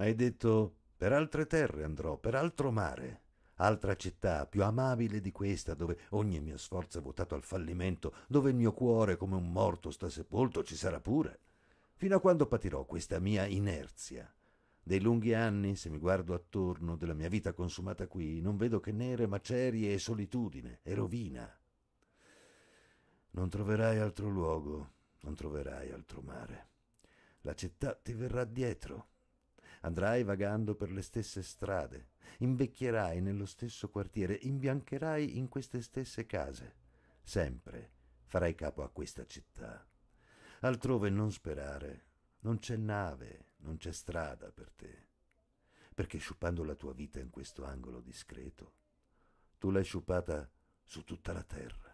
Hai detto per altre terre andrò, per altro mare, altra città più amabile di questa, dove ogni mio sforzo è votato al fallimento, dove il mio cuore come un morto sta sepolto, ci sarà pure. Fino a quando patirò questa mia inerzia? Dei lunghi anni, se mi guardo attorno, della mia vita consumata qui, non vedo che nere macerie e solitudine e rovina. Non troverai altro luogo, non troverai altro mare. La città ti verrà dietro, Andrai vagando per le stesse strade, invecchierai nello stesso quartiere, imbiancherai in queste stesse case. Sempre farai capo a questa città. Altrove non sperare, non c'è nave, non c'è strada per te. Perché sciupando la tua vita in questo angolo discreto, tu l'hai sciupata su tutta la terra.